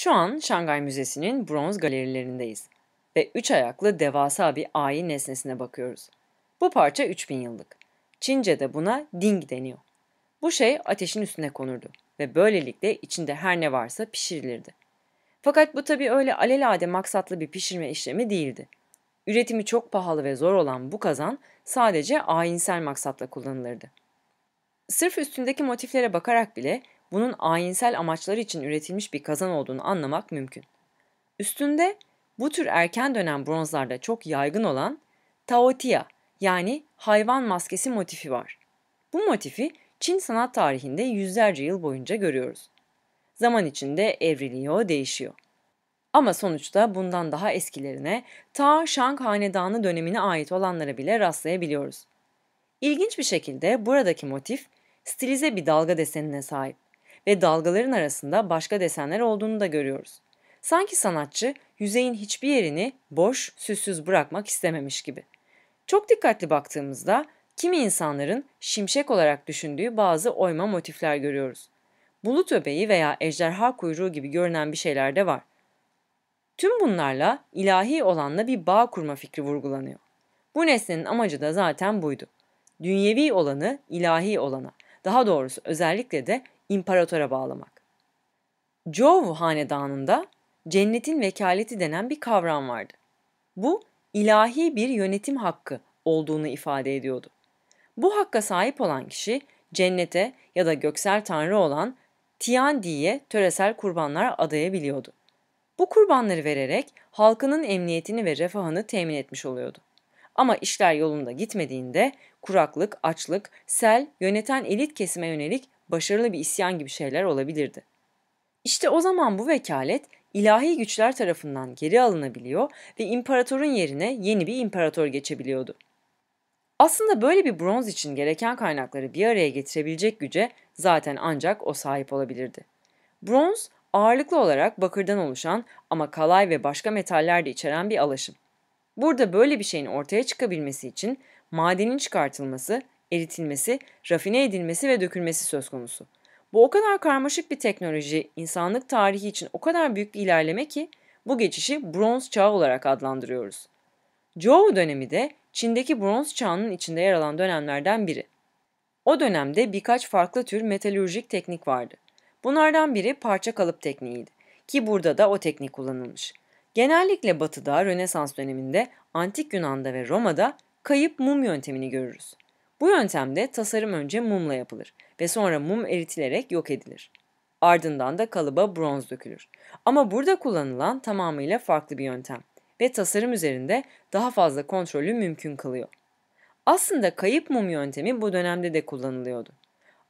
Şu an Şangay Müzesi'nin bronz galerilerindeyiz ve üç ayaklı devasa bir ayin nesnesine bakıyoruz. Bu parça 3000 yıllık. Çince'de buna ding deniyor. Bu şey ateşin üstüne konurdu ve böylelikle içinde her ne varsa pişirilirdi. Fakat bu tabii öyle alelade maksatlı bir pişirme işlemi değildi. Üretimi çok pahalı ve zor olan bu kazan sadece ayinsel maksatla kullanılırdı. Sırf üstündeki motiflere bakarak bile bunun ayinsel amaçları için üretilmiş bir kazan olduğunu anlamak mümkün. Üstünde bu tür erken dönem bronzlarda çok yaygın olan taotia yani hayvan maskesi motifi var. Bu motifi Çin sanat tarihinde yüzlerce yıl boyunca görüyoruz. Zaman içinde evriliyor, değişiyor. Ama sonuçta bundan daha eskilerine, ta Shang Hanedanı dönemine ait olanlara bile rastlayabiliyoruz. İlginç bir şekilde buradaki motif stilize bir dalga desenine sahip ve dalgaların arasında başka desenler olduğunu da görüyoruz. Sanki sanatçı yüzeyin hiçbir yerini boş, süssüz bırakmak istememiş gibi. Çok dikkatli baktığımızda kimi insanların şimşek olarak düşündüğü bazı oyma motifler görüyoruz. Bulut öbeği veya ejderha kuyruğu gibi görünen bir şeyler de var. Tüm bunlarla ilahi olanla bir bağ kurma fikri vurgulanıyor. Bu nesnenin amacı da zaten buydu. Dünyevi olanı ilahi olana, daha doğrusu özellikle de imparatora bağlamak. Jove hanedanında cennetin vekaleti denen bir kavram vardı. Bu ilahi bir yönetim hakkı olduğunu ifade ediyordu. Bu hakka sahip olan kişi cennete ya da göksel tanrı olan Tian Di'ye töresel kurbanlar adayabiliyordu. Bu kurbanları vererek halkının emniyetini ve refahını temin etmiş oluyordu. Ama işler yolunda gitmediğinde kuraklık, açlık, sel yöneten elit kesime yönelik başarılı bir isyan gibi şeyler olabilirdi. İşte o zaman bu vekalet ilahi güçler tarafından geri alınabiliyor ve imparatorun yerine yeni bir imparator geçebiliyordu. Aslında böyle bir bronz için gereken kaynakları bir araya getirebilecek güce zaten ancak o sahip olabilirdi. Bronz ağırlıklı olarak bakırdan oluşan ama kalay ve başka metaller de içeren bir alaşım. Burada böyle bir şeyin ortaya çıkabilmesi için madenin çıkartılması eritilmesi, rafine edilmesi ve dökülmesi söz konusu. Bu o kadar karmaşık bir teknoloji, insanlık tarihi için o kadar büyük bir ilerleme ki bu geçişi bronz çağı olarak adlandırıyoruz. Zhou dönemi de Çin'deki bronz çağının içinde yer alan dönemlerden biri. O dönemde birkaç farklı tür metalürjik teknik vardı. Bunlardan biri parça kalıp tekniğiydi ki burada da o teknik kullanılmış. Genellikle batıda Rönesans döneminde, Antik Yunan'da ve Roma'da kayıp mum yöntemini görürüz. Bu yöntemde tasarım önce mumla yapılır ve sonra mum eritilerek yok edilir. Ardından da kalıba bronz dökülür. Ama burada kullanılan tamamıyla farklı bir yöntem ve tasarım üzerinde daha fazla kontrolü mümkün kılıyor. Aslında kayıp mum yöntemi bu dönemde de kullanılıyordu.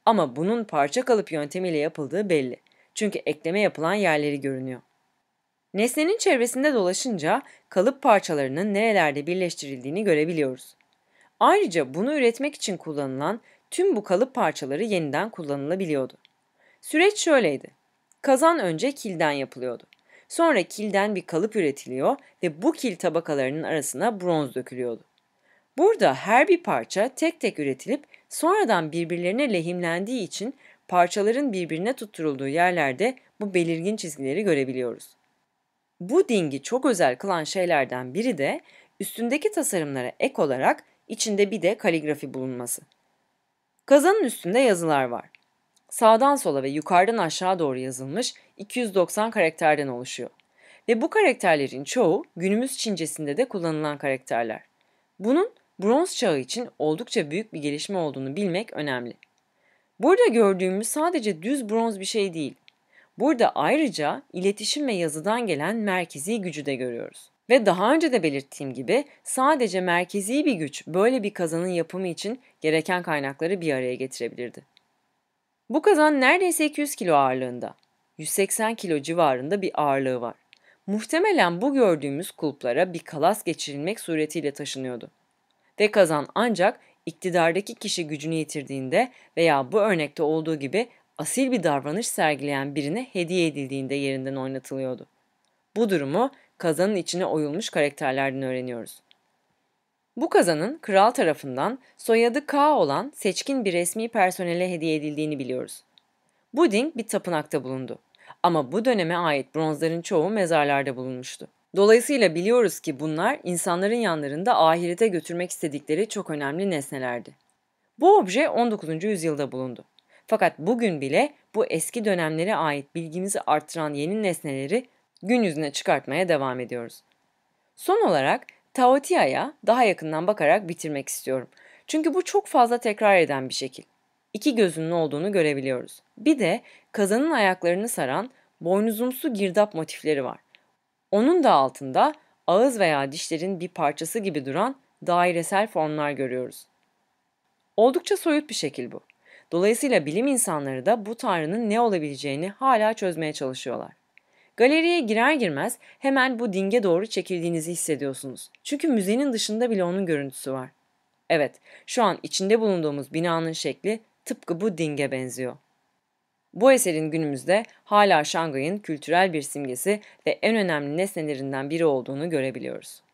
Ama bunun parça kalıp yöntemiyle yapıldığı belli. Çünkü ekleme yapılan yerleri görünüyor. Nesnenin çevresinde dolaşınca kalıp parçalarının nerelerde birleştirildiğini görebiliyoruz. Ayrıca bunu üretmek için kullanılan tüm bu kalıp parçaları yeniden kullanılabiliyordu. Süreç şöyleydi. Kazan önce kilden yapılıyordu. Sonra kilden bir kalıp üretiliyor ve bu kil tabakalarının arasına bronz dökülüyordu. Burada her bir parça tek tek üretilip sonradan birbirlerine lehimlendiği için parçaların birbirine tutturulduğu yerlerde bu belirgin çizgileri görebiliyoruz. Bu dingi çok özel kılan şeylerden biri de üstündeki tasarımlara ek olarak içinde bir de kaligrafi bulunması. Kazanın üstünde yazılar var. Sağdan sola ve yukarıdan aşağı doğru yazılmış 290 karakterden oluşuyor. Ve bu karakterlerin çoğu günümüz Çincesinde de kullanılan karakterler. Bunun bronz çağı için oldukça büyük bir gelişme olduğunu bilmek önemli. Burada gördüğümüz sadece düz bronz bir şey değil. Burada ayrıca iletişim ve yazıdan gelen merkezi gücü de görüyoruz. Ve daha önce de belirttiğim gibi sadece merkezi bir güç böyle bir kazanın yapımı için gereken kaynakları bir araya getirebilirdi. Bu kazan neredeyse 200 kilo ağırlığında. 180 kilo civarında bir ağırlığı var. Muhtemelen bu gördüğümüz kulplara bir kalas geçirilmek suretiyle taşınıyordu. Ve kazan ancak iktidardaki kişi gücünü yitirdiğinde veya bu örnekte olduğu gibi asil bir davranış sergileyen birine hediye edildiğinde yerinden oynatılıyordu. Bu durumu kazanın içine oyulmuş karakterlerden öğreniyoruz. Bu kazanın kral tarafından soyadı K olan seçkin bir resmi personele hediye edildiğini biliyoruz. Buding bir tapınakta bulundu. Ama bu döneme ait bronzların çoğu mezarlarda bulunmuştu. Dolayısıyla biliyoruz ki bunlar insanların yanlarında ahirete götürmek istedikleri çok önemli nesnelerdi. Bu obje 19. yüzyılda bulundu. Fakat bugün bile bu eski dönemlere ait bilgimizi artıran yeni nesneleri gün yüzüne çıkartmaya devam ediyoruz. Son olarak Taotia'ya daha yakından bakarak bitirmek istiyorum. Çünkü bu çok fazla tekrar eden bir şekil. İki gözünün olduğunu görebiliyoruz. Bir de kazanın ayaklarını saran boynuzumsu girdap motifleri var. Onun da altında ağız veya dişlerin bir parçası gibi duran dairesel formlar görüyoruz. Oldukça soyut bir şekil bu. Dolayısıyla bilim insanları da bu tanrının ne olabileceğini hala çözmeye çalışıyorlar. Galeriye girer girmez hemen bu dinge doğru çekildiğinizi hissediyorsunuz. Çünkü müzenin dışında bile onun görüntüsü var. Evet, şu an içinde bulunduğumuz binanın şekli tıpkı bu dinge benziyor. Bu eserin günümüzde hala Şangay'ın kültürel bir simgesi ve en önemli nesnelerinden biri olduğunu görebiliyoruz.